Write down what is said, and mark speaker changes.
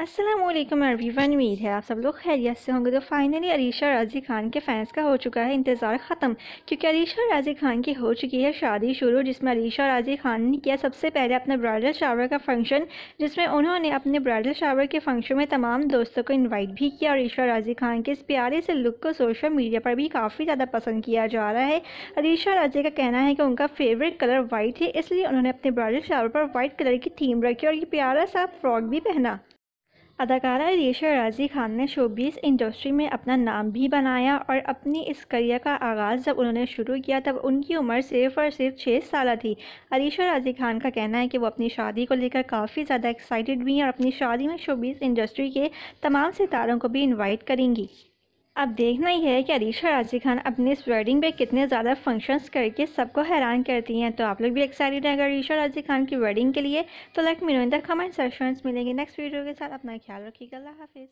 Speaker 1: Aslam everyone उम्मीद है आप सब लोग खैरियत से होंगे तो फाइनली अरीशा राजी खान के फैंस का हो चुका है इंतज़ार ख़त्म क्योंकि अलीशा राजी खान की हो चुकी है शादी शुरू जिसमें अलीशा राजी खान ने किया सबसे पहले अपने ब्राइडल शावर का फंक्शन जिसमें उन्होंने अपने ब्राइडल शावर के फंक्शन में तमाम दोस्तों को इन्वाइट भी किया अरीशा राजी खान के इस प्यारे से लुक को सोशल मीडिया पर भी काफ़ी ज़्यादा पसंद किया जा रहा है अलीशा राजी का कहना है कि उनका फेवरेट कलर वाइट है इसलिए उन्होंने अपने ब्राइडल शावर पर वाइट कलर की थीम रखी और ये प्यारा सा फ्रॉक भी पहना अदाकारा रेशा राजी खान ने शोबीस इंडस्ट्री में अपना नाम भी बनाया और अपनी इस करियर का आगाज़ जब उन्होंने शुरू किया तब उनकी उम्र सिर्फ और सिर्फ छः साल थी अलीशा राजी खान का कहना है कि वो अपनी शादी को लेकर काफ़ी ज़्यादा एक्साइटेड भी हैं और अपनी शादी में शोबीस इंडस्ट्री के तमाम सितारों को भी इन्वाइट करेंगी अब देखना ही है कि अलीशा राजी खान अपने इस वेडिंग पे कितने ज़्यादा फंक्शंस करके सबको हैरान करती हैं तो आप लोग भी एक्साइटेड हैं अगर अलीशा राजी खान की वेडिंग के लिए तो लाइक मिनोइंदर इन द मिलेंगे नेक्स्ट वीडियो के साथ अपना ख्याल रखिएगा अल्लाह हाफिज़